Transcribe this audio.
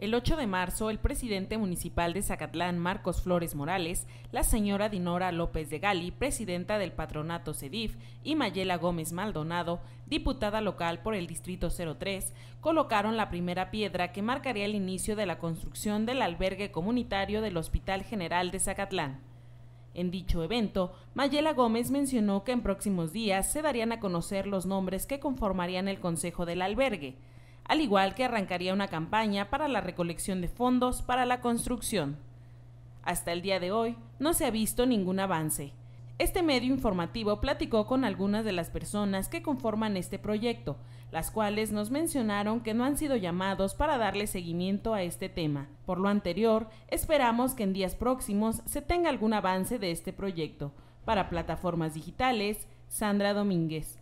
El 8 de marzo, el presidente municipal de Zacatlán, Marcos Flores Morales, la señora Dinora López de Gali, presidenta del patronato CEDIF, y Mayela Gómez Maldonado, diputada local por el Distrito 03, colocaron la primera piedra que marcaría el inicio de la construcción del albergue comunitario del Hospital General de Zacatlán. En dicho evento, Mayela Gómez mencionó que en próximos días se darían a conocer los nombres que conformarían el Consejo del Albergue al igual que arrancaría una campaña para la recolección de fondos para la construcción. Hasta el día de hoy no se ha visto ningún avance. Este medio informativo platicó con algunas de las personas que conforman este proyecto, las cuales nos mencionaron que no han sido llamados para darle seguimiento a este tema. Por lo anterior, esperamos que en días próximos se tenga algún avance de este proyecto. Para plataformas digitales, Sandra Domínguez.